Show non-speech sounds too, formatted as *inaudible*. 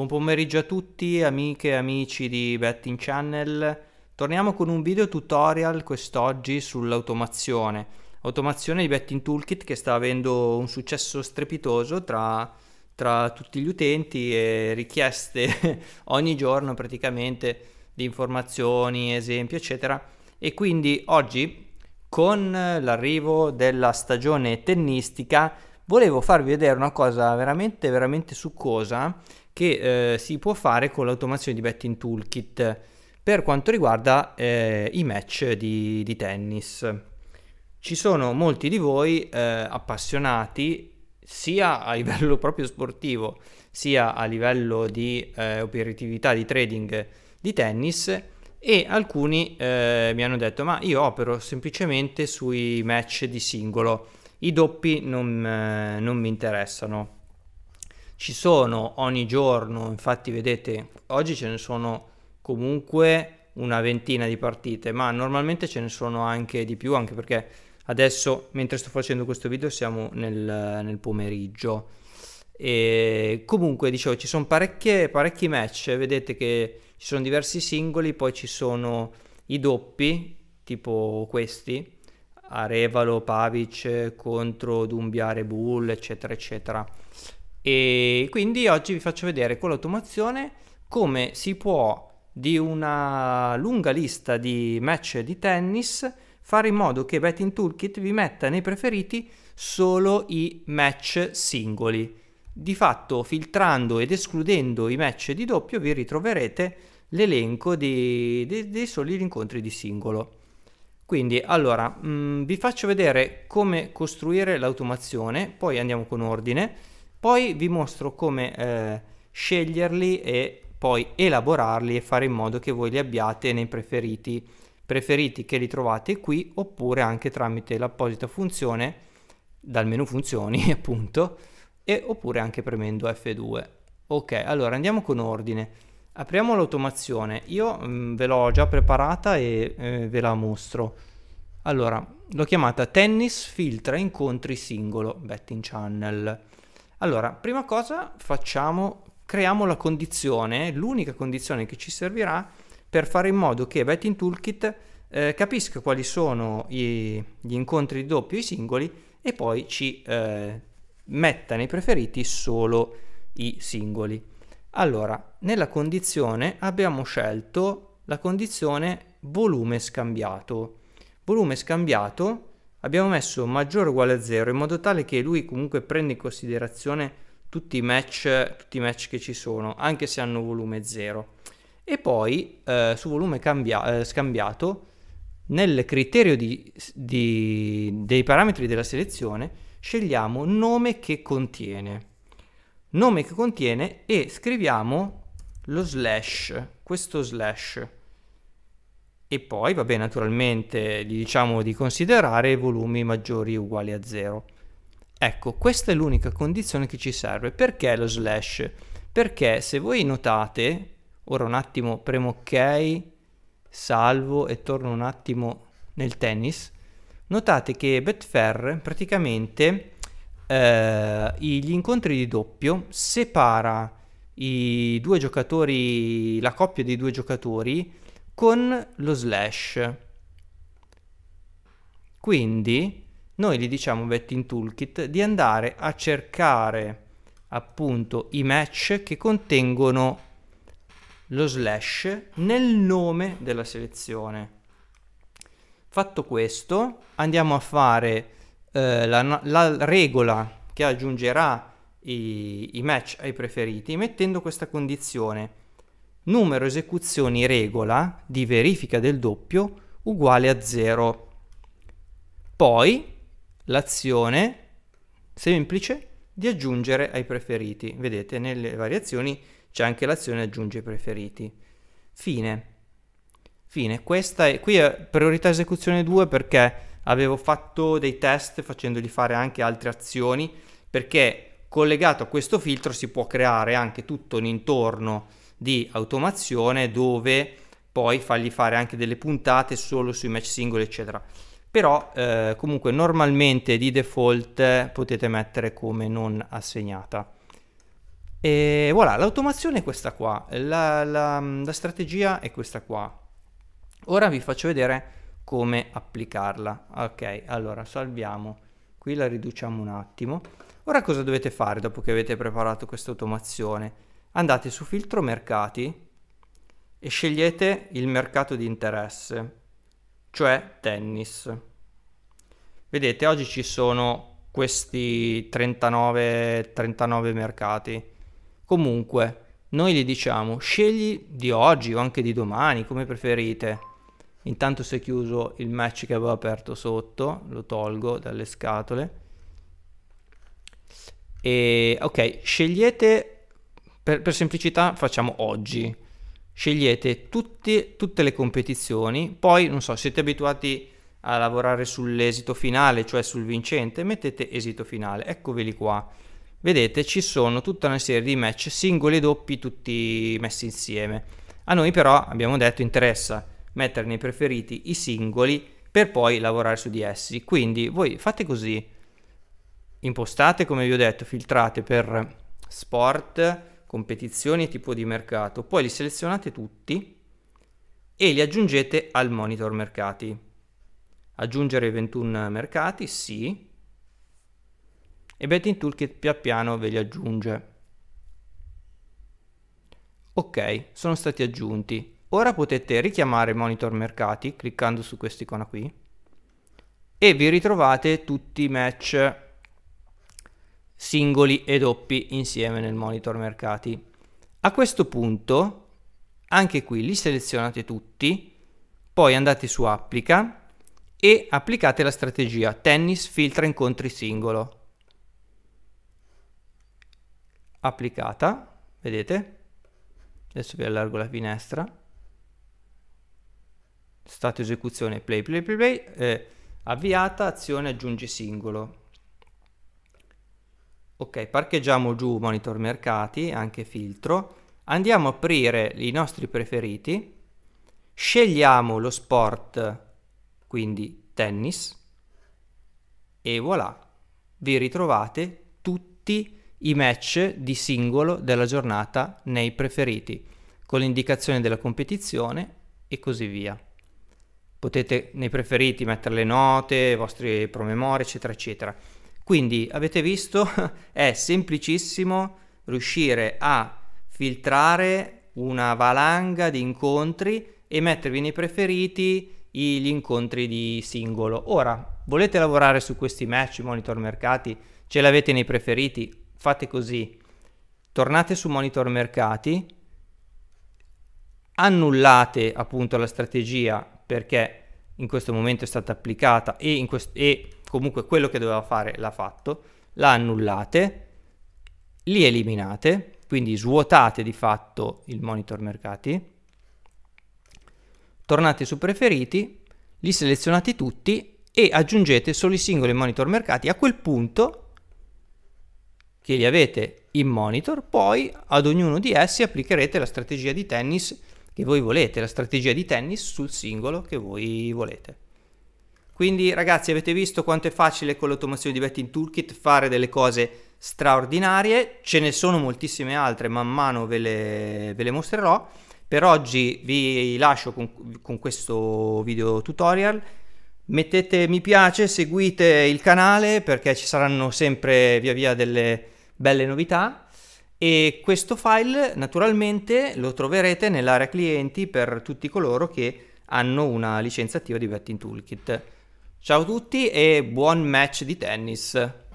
Buon pomeriggio a tutti, amiche e amici di Betting Channel. Torniamo con un video tutorial quest'oggi sull'automazione. Automazione di Betting Toolkit che sta avendo un successo strepitoso tra, tra tutti gli utenti e richieste *laughs* ogni giorno praticamente di informazioni, esempi, eccetera. E quindi oggi con l'arrivo della stagione tennistica volevo farvi vedere una cosa veramente veramente succosa che eh, si può fare con l'automazione di betting toolkit per quanto riguarda eh, i match di, di, tennis. Ci sono molti di voi eh, appassionati sia a livello *laughs* proprio sportivo sia a livello di eh, operatività di trading di tennis e alcuni eh, mi hanno detto ma io opero semplicemente sui match di singolo i doppi non, eh, non mi interessano. Ci sono ogni giorno, infatti vedete, oggi ce ne sono comunque una ventina di partite, ma normalmente ce ne sono anche di più, anche perché adesso, mentre sto facendo questo video, siamo nel, nel pomeriggio. E comunque, dicevo, ci sono parecchi match, vedete che ci sono diversi singoli, poi ci sono i doppi, tipo questi, Arevalo, Pavic contro Dumbia, Rebull, eccetera, eccetera. E quindi oggi vi faccio vedere con l'automazione come si può di una lunga lista di match di tennis fare in modo che Betting Toolkit vi metta nei preferiti solo i match singoli. Di fatto, filtrando ed escludendo i match di doppio, vi ritroverete l'elenco dei, dei soli incontri di singolo. Quindi allora mh, mm, vi faccio vedere come costruire l'automazione, poi andiamo con ordine, poi vi mostro come eh, sceglierli e poi elaborarli e fare in modo che voi li abbiate nei preferiti, preferiti che li trovate qui oppure anche tramite l'apposita funzione dal menu funzioni *laughs* appunto e oppure anche premendo F2. Ok, allora andiamo con ordine. Apriamo l'automazione, io mh, mm, ve l'ho già preparata e eh, ve la mostro. Allora, l'ho chiamata tennis filtra incontri singolo betting channel. Allora, prima cosa facciamo, creiamo la condizione, l'unica condizione che ci servirà per fare in modo che Betting Toolkit eh, capisca quali sono i, gli incontri di doppio e i singoli e poi ci eh, metta nei preferiti solo i singoli. Allora, nella condizione abbiamo scelto la condizione volume scambiato. Volume scambiato abbiamo messo maggiore o uguale a 0 in modo tale che lui comunque prenda in considerazione tutti i match, tutti i match che ci sono, anche se hanno volume 0. E poi eh, su volume cambia, eh, scambiato, nel criterio di, di, dei parametri della selezione, scegliamo nome che contiene nome che contiene e scriviamo lo slash, questo slash. E poi, vabbè, naturalmente gli diciamo di considerare volumi maggiori uguali a 0. Ecco, questa è l'unica condizione che ci serve. Perché lo slash? Perché se voi notate, ora un attimo premo ok, salvo e torno un attimo nel tennis, notate che Betfair praticamente eh, gli incontri di doppio separa i due giocatori, la coppia dei due giocatori con lo slash. Quindi noi gli diciamo Betting Toolkit di andare a cercare appunto i match che contengono lo slash nel nome della selezione. Fatto questo, andiamo a fare eh, la, la, regola che aggiungerà i, i match ai preferiti mettendo questa condizione numero esecuzioni regola di verifica del doppio uguale a 0. Poi l'azione semplice di aggiungere ai preferiti. Vedete, nelle variazioni c'è anche l'azione aggiunge ai preferiti. Fine. Fine. Questa è, qui è priorità esecuzione 2 perché avevo fatto dei test facendogli fare anche altre azioni perché collegato a questo filtro si può creare anche tutto un intorno di automazione dove poi fargli fare anche delle puntate solo sui match singoli eccetera però eh, comunque normalmente di default potete mettere come non assegnata e voilà l'automazione è questa qua la, la, la strategia è questa qua ora vi faccio vedere come applicarla. Ok, allora salviamo, qui la riduciamo un attimo. Ora cosa dovete fare dopo che avete preparato questa automazione? Andate su filtro mercati e scegliete il mercato di interesse, cioè tennis. Vedete, oggi ci sono questi 39, 39 mercati. Comunque, noi gli diciamo scegli di oggi o anche di domani, come preferite Intanto si è chiuso il match che avevo aperto sotto, lo tolgo dalle scatole. E ok, scegliete, per, per semplicità facciamo oggi, scegliete tutti, tutte le competizioni, poi non so, siete abituati a lavorare sull'esito finale, cioè sul vincente, mettete esito finale, eccoveli qua. Vedete, ci sono tutta una serie di match singoli e doppi tutti messi insieme. A noi però, abbiamo detto, interessa mettere nei preferiti i singoli per poi lavorare su di essi. Quindi voi fate così, impostate come vi ho detto, filtrate per sport, competizioni e tipo di mercato, poi li selezionate tutti e li aggiungete al monitor mercati. Aggiungere 21 mercati, sì, e Betting Toolkit pian piano ve li aggiunge. Ok, sono stati aggiunti. Ora potete richiamare monitor mercati cliccando su questa icona qui e vi ritrovate tutti i match singoli e doppi insieme nel monitor mercati. A questo punto anche qui li selezionate tutti, poi andate su applica e applicate la strategia tennis filtra incontri singolo. Applicata, vedete? Adesso vi allargo la finestra stato esecuzione play play play play, eh, avviata, azione aggiungi singolo. Ok, parcheggiamo giù monitor mercati, anche filtro, andiamo a aprire i nostri preferiti, scegliamo lo sport, quindi tennis, e voilà, vi ritrovate tutti i match di singolo della giornata nei preferiti, con l'indicazione della competizione e così via potete nei preferiti mettere le note, i vostri promemoria, eccetera, eccetera. Quindi avete visto, *laughs* è semplicissimo riuscire a filtrare una valanga di incontri e mettervi nei preferiti gli incontri di singolo. Ora, volete lavorare su questi match, monitor mercati, ce l'avete nei preferiti, fate così. Tornate su monitor mercati, annullate appunto la strategia perché in questo momento è stata applicata e, quest- e comunque quello che doveva fare l'ha fatto, la annullate, li eliminate, quindi svuotate di fatto il monitor mercati, tornate su preferiti, li selezionate tutti e aggiungete solo i singoli monitor mercati. A quel punto che li avete in monitor, poi ad ognuno di essi applicherete la strategia di tennis che voi volete, la strategia di tennis sul singolo che voi volete. Quindi ragazzi avete visto quanto è facile con l'automazione di Betting Toolkit fare delle cose straordinarie, ce ne sono moltissime altre, man mano ve le, ve le mostrerò. Per oggi vi lascio con, con questo video tutorial, mettete mi piace, seguite il canale perché ci saranno sempre via via delle belle novità e questo file naturalmente lo troverete nell'area clienti per tutti coloro che hanno una licenza attiva di Betting Toolkit. Ciao a tutti e buon match di tennis!